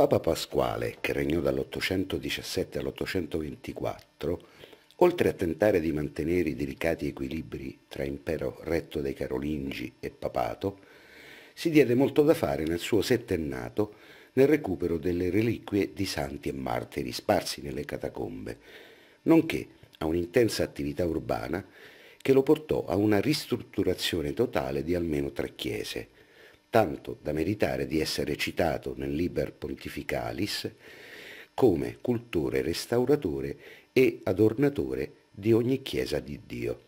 Papa Pasquale, che regnò dall'817 all'824, oltre a tentare di mantenere i delicati equilibri tra impero retto dai Carolingi e papato, si diede molto da fare nel suo settennato nel recupero delle reliquie di santi e martiri sparsi nelle catacombe, nonché a un'intensa attività urbana che lo portò a una ristrutturazione totale di almeno tre chiese, tanto da meritare di essere citato nel Liber Pontificalis come cultore, restauratore e adornatore di ogni chiesa di Dio.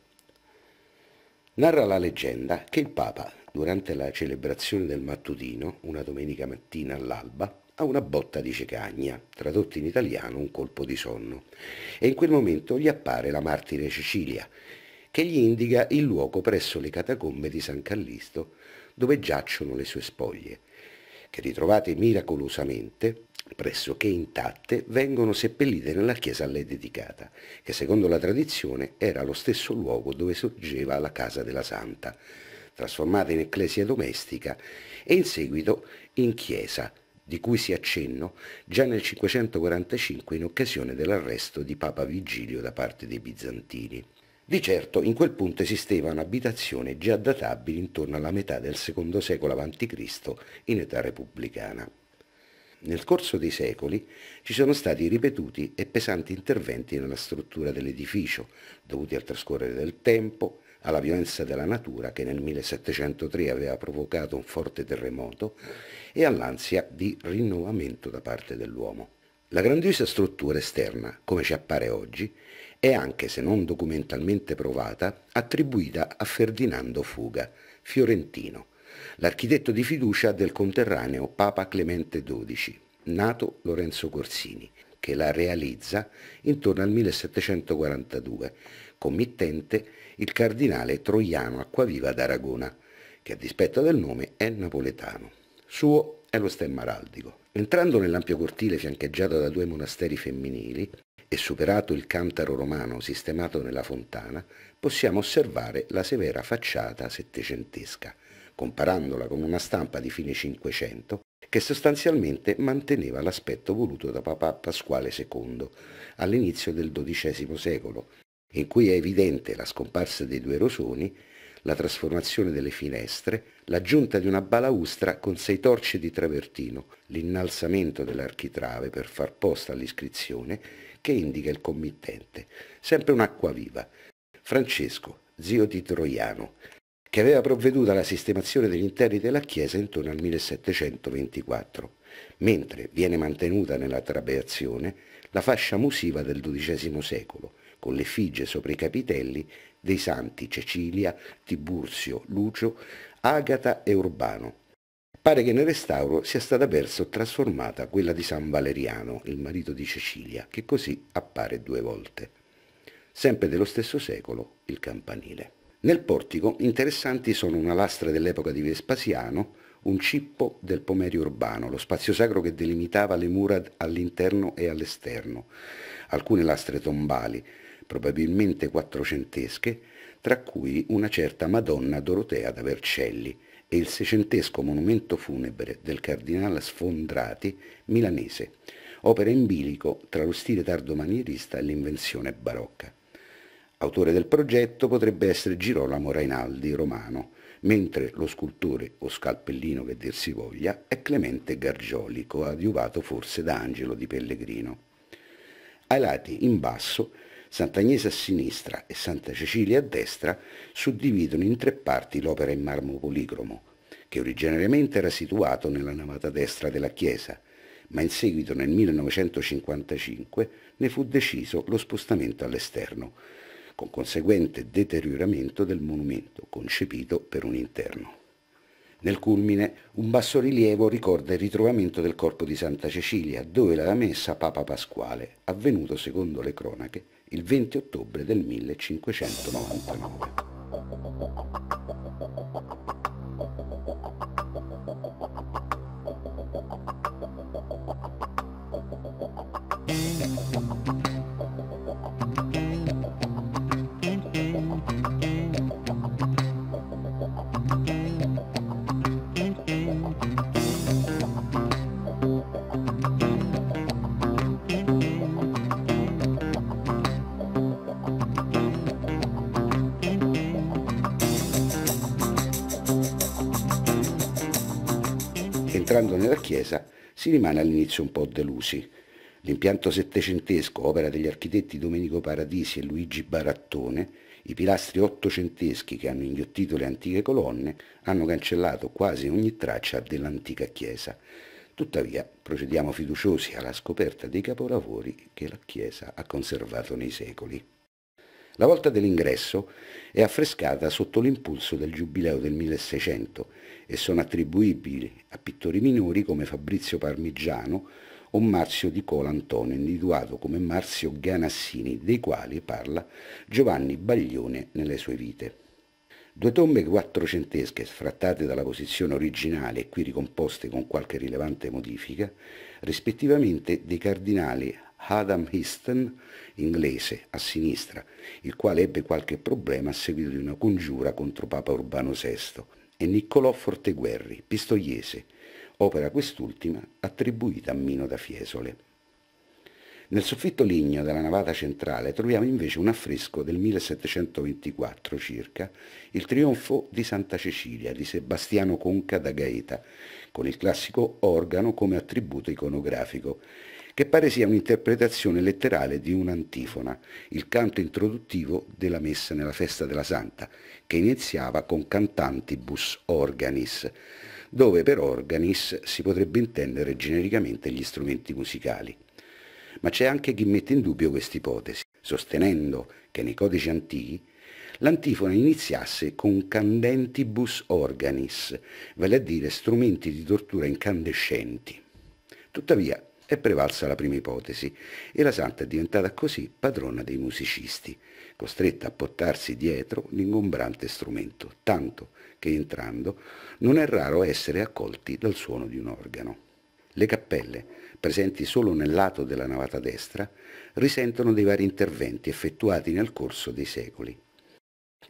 Narra la leggenda che il Papa, durante la celebrazione del mattutino, una domenica mattina all'alba, ha una botta di cecagna, tradotto in italiano un colpo di sonno, e in quel momento gli appare la martire Cecilia, che gli indica il luogo presso le catacombe di San Callisto, dove giacciono le sue spoglie, che ritrovate miracolosamente pressoché intatte, vengono seppellite nella chiesa a lei dedicata, che secondo la tradizione era lo stesso luogo dove sorgeva la casa della santa, trasformata in ecclesia domestica e in seguito in chiesa, di cui si accenno già nel 545 in occasione dell'arresto di Papa Vigilio da parte dei bizantini. Di certo in quel punto esisteva un'abitazione già databile intorno alla metà del secondo secolo a.C. in età repubblicana. Nel corso dei secoli ci sono stati ripetuti e pesanti interventi nella struttura dell'edificio, dovuti al trascorrere del tempo, alla violenza della natura che nel 1703 aveva provocato un forte terremoto e all'ansia di rinnovamento da parte dell'uomo. La grandiosa struttura esterna, come ci appare oggi, è anche se non documentalmente provata attribuita a Ferdinando Fuga, fiorentino, l'architetto di fiducia del conterraneo Papa Clemente XII, nato Lorenzo Corsini, che la realizza intorno al 1742, committente il cardinale Troiano Acquaviva d'Aragona, che a dispetto del nome è napoletano. Suo è lo stemma araldico. Entrando nell'ampio cortile fiancheggiato da due monasteri femminili, e superato il cantaro romano sistemato nella fontana, possiamo osservare la severa facciata settecentesca, comparandola con una stampa di fine Cinquecento che sostanzialmente manteneva l'aspetto voluto da Papa Pasquale II all'inizio del XII secolo, in cui è evidente la scomparsa dei due rosoni, la trasformazione delle finestre, l'aggiunta di una balaustra con sei torce di travertino, l'innalzamento dell'architrave per far posta all'iscrizione che indica il committente, sempre un'acqua viva, Francesco, zio di Troiano, che aveva provveduto alla sistemazione degli interni della chiesa intorno al 1724, mentre viene mantenuta nella trabeazione la fascia musiva del XII secolo, con l'effigie sopra i capitelli dei santi Cecilia, Tiburzio, Lucio, Agata e Urbano, Pare che nel restauro sia stata persa o trasformata quella di San Valeriano, il marito di Cecilia, che così appare due volte. Sempre dello stesso secolo, il campanile. Nel portico interessanti sono una lastra dell'epoca di Vespasiano, un cippo del pomerio urbano, lo spazio sacro che delimitava le mura all'interno e all'esterno, alcune lastre tombali, probabilmente quattrocentesche, tra cui una certa Madonna Dorotea da Vercelli, e il seicentesco monumento funebre del cardinale Sfondrati milanese, opera in bilico tra lo stile tardo-manierista e l'invenzione barocca. Autore del progetto potrebbe essere Girolamo Rainaldi, romano, mentre lo scultore o scalpellino che dir si voglia è Clemente Gargiolico, adiuvato forse da Angelo di Pellegrino. Ai lati, in basso, Sant'Agnese a sinistra e Santa Cecilia a destra suddividono in tre parti l'opera in marmo policromo, che originariamente era situato nella navata destra della chiesa, ma in seguito nel 1955 ne fu deciso lo spostamento all'esterno, con conseguente deterioramento del monumento concepito per un interno. Nel culmine un bassorilievo ricorda il ritrovamento del corpo di Santa Cecilia dove la messa Papa Pasquale, avvenuto secondo le cronache il 20 ottobre del 1599. thank entrando nella chiesa si rimane all'inizio un po' delusi. L'impianto settecentesco, opera degli architetti Domenico Paradisi e Luigi Barattone, i pilastri ottocenteschi che hanno inghiottito le antiche colonne hanno cancellato quasi ogni traccia dell'antica chiesa. Tuttavia procediamo fiduciosi alla scoperta dei capolavori che la chiesa ha conservato nei secoli. La volta dell'ingresso è affrescata sotto l'impulso del Giubileo del 1600 e sono attribuibili a pittori minori come Fabrizio Parmigiano o Marzio di Cola Antonio, individuato come Marzio Ganassini, dei quali parla Giovanni Baglione nelle sue vite. Due tombe quattrocentesche sfrattate dalla posizione originale e qui ricomposte con qualche rilevante modifica, rispettivamente dei cardinali Adam Easton, inglese, a sinistra, il quale ebbe qualche problema a seguito di una congiura contro Papa Urbano VI, e Niccolò Forteguerri, pistoiese, opera quest'ultima attribuita a Mino da Fiesole. Nel soffitto ligneo della navata centrale troviamo invece un affresco del 1724 circa, il trionfo di Santa Cecilia di Sebastiano Conca da Gaeta, con il classico organo come attributo iconografico che pare sia un'interpretazione letterale di un'antifona, il canto introduttivo della messa nella festa della Santa, che iniziava con cantantibus organis, dove per organis si potrebbe intendere genericamente gli strumenti musicali. Ma c'è anche chi mette in dubbio questa ipotesi, sostenendo che nei codici antichi l'antifona iniziasse con candentibus organis, vale a dire strumenti di tortura incandescenti. Tuttavia, è prevalsa la prima ipotesi e la santa è diventata così padrona dei musicisti, costretta a portarsi dietro l'ingombrante strumento, tanto che entrando non è raro essere accolti dal suono di un organo. Le cappelle, presenti solo nel lato della navata destra, risentono dei vari interventi effettuati nel corso dei secoli.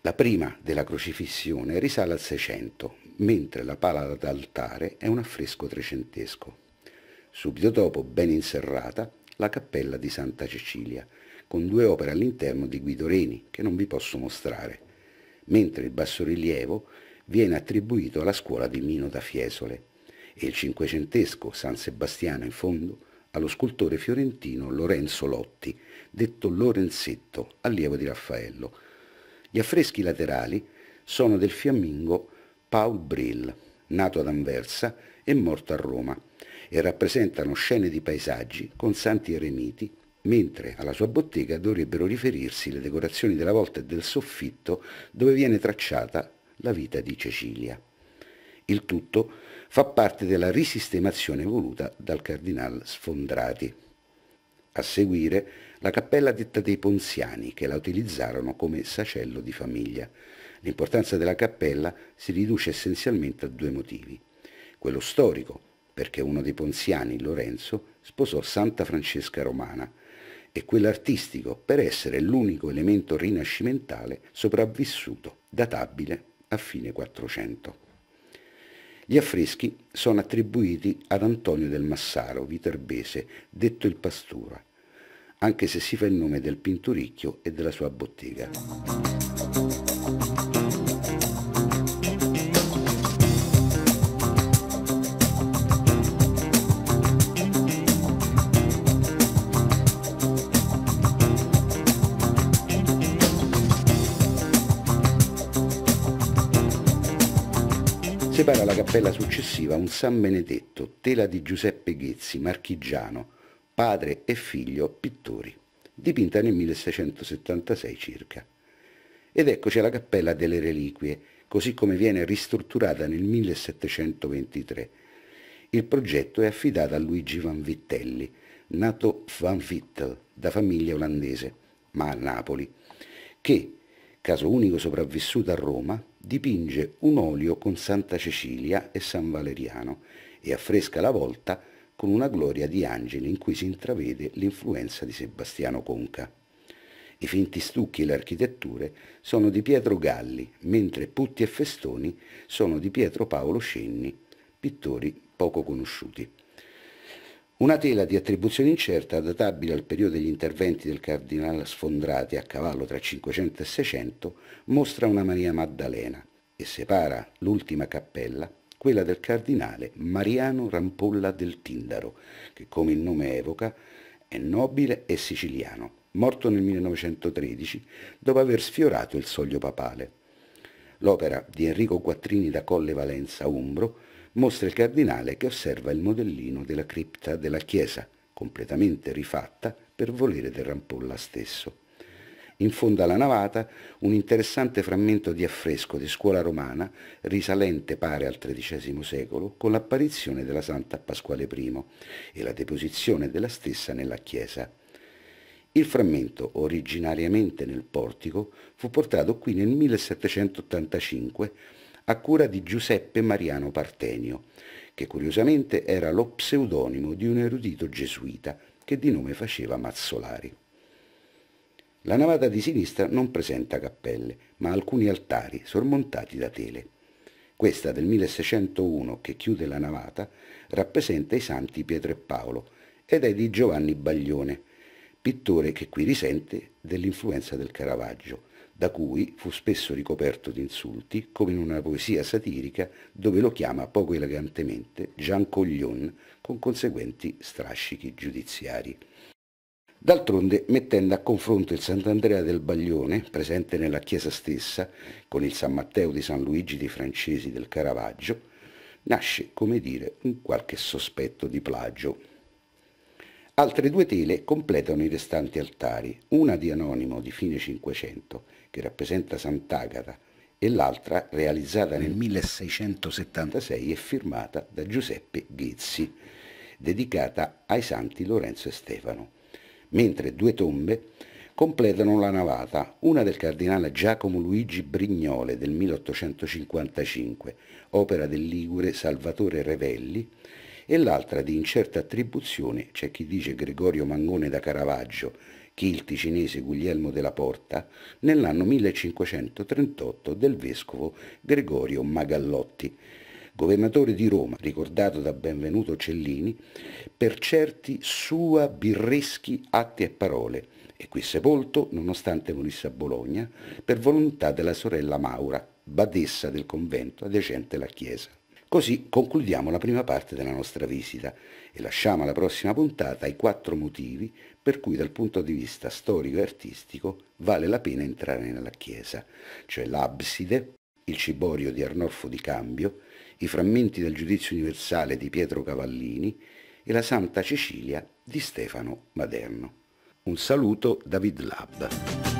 La prima della crocifissione risale al 600, mentre la pala d'altare è un affresco trecentesco subito dopo, ben inserrata, la cappella di Santa Cecilia, con due opere all'interno di Guido Reni, che non vi posso mostrare, mentre il bassorilievo viene attribuito alla scuola di Mino da Fiesole e il cinquecentesco San Sebastiano in fondo allo scultore fiorentino Lorenzo Lotti, detto Lorenzetto, allievo di Raffaello. Gli affreschi laterali sono del fiammingo Paul Brill, nato ad Anversa e morto a Roma, e rappresentano scene di paesaggi con santi eremiti, mentre alla sua bottega dovrebbero riferirsi le decorazioni della volta e del soffitto dove viene tracciata la vita di Cecilia. Il tutto fa parte della risistemazione voluta dal cardinal Sfondrati. A seguire la cappella detta dei Ponziani che la utilizzarono come sacello di famiglia. L'importanza della cappella si riduce essenzialmente a due motivi. Quello storico, perché uno dei ponziani, Lorenzo, sposò Santa Francesca Romana e quell'artistico per essere l'unico elemento rinascimentale sopravvissuto, databile a fine 400. Gli affreschi sono attribuiti ad Antonio del Massaro, viterbese, detto il Pastura, anche se si fa il nome del Pinturicchio e della sua bottega. separa la cappella successiva un San Benedetto, tela di Giuseppe Ghezzi, marchigiano, padre e figlio pittori, dipinta nel 1676 circa. Ed eccoci alla cappella delle reliquie, così come viene ristrutturata nel 1723. Il progetto è affidato a Luigi Van Vittelli, nato Van Vittel da famiglia olandese, ma a Napoli, che caso unico sopravvissuto a Roma, dipinge un olio con Santa Cecilia e San Valeriano e affresca la volta con una gloria di angeli in cui si intravede l'influenza di Sebastiano Conca. I finti stucchi e le architetture sono di Pietro Galli, mentre putti e festoni sono di Pietro Paolo Scenni, pittori poco conosciuti. Una tela di attribuzione incerta databile al periodo degli interventi del cardinale Sfondrati a cavallo tra 500 e 600 mostra una Maria Maddalena e separa l'ultima cappella, quella del cardinale Mariano Rampolla del Tindaro, che come il nome evoca è nobile e siciliano, morto nel 1913 dopo aver sfiorato il soglio papale. L'opera di Enrico Quattrini da Colle Valenza Umbro mostra il cardinale che osserva il modellino della cripta della chiesa, completamente rifatta per volere del Rampolla stesso. In fondo alla navata un interessante frammento di affresco di scuola romana, risalente pare al XIII secolo, con l'apparizione della Santa Pasquale I e la deposizione della stessa nella chiesa. Il frammento, originariamente nel portico, fu portato qui nel 1785 a cura di Giuseppe Mariano Partenio, che curiosamente era lo pseudonimo di un erudito gesuita che di nome faceva Mazzolari. La navata di sinistra non presenta cappelle, ma alcuni altari sormontati da tele. Questa del 1601, che chiude la navata, rappresenta i santi Pietro e Paolo ed è di Giovanni Baglione, pittore che qui risente dell'influenza del Caravaggio, da cui fu spesso ricoperto di insulti, come in una poesia satirica dove lo chiama poco elegantemente Jean Coglion, con conseguenti strascichi giudiziari. D'altronde, mettendo a confronto il Sant'Andrea del Baglione, presente nella chiesa stessa, con il San Matteo di San Luigi dei Francesi del Caravaggio, nasce, come dire, un qualche sospetto di plagio. Altre due tele completano i restanti altari, una di Anonimo di fine Cinquecento che rappresenta Sant'Agata, e l'altra, realizzata nel 1676 e firmata da Giuseppe Ghezzi, dedicata ai santi Lorenzo e Stefano, mentre due tombe completano la navata, una del cardinale Giacomo Luigi Brignole del 1855, opera del ligure Salvatore Revelli, e l'altra di incerta attribuzione, c'è chi dice Gregorio Mangone da Caravaggio Chilti cinese Guglielmo della Porta nell'anno 1538 del vescovo Gregorio Magallotti, governatore di Roma, ricordato da Benvenuto Cellini, per certi sua birreschi atti e parole, e qui sepolto, nonostante morisse a Bologna, per volontà della sorella Maura, badessa del convento adiacente alla chiesa. Così concludiamo la prima parte della nostra visita e lasciamo alla prossima puntata i quattro motivi per cui dal punto di vista storico e artistico vale la pena entrare nella chiesa, cioè l'abside, il ciborio di Arnolfo di Cambio, i frammenti del giudizio universale di Pietro Cavallini e la Santa Cecilia di Stefano Maderno. Un saluto da Vidlab.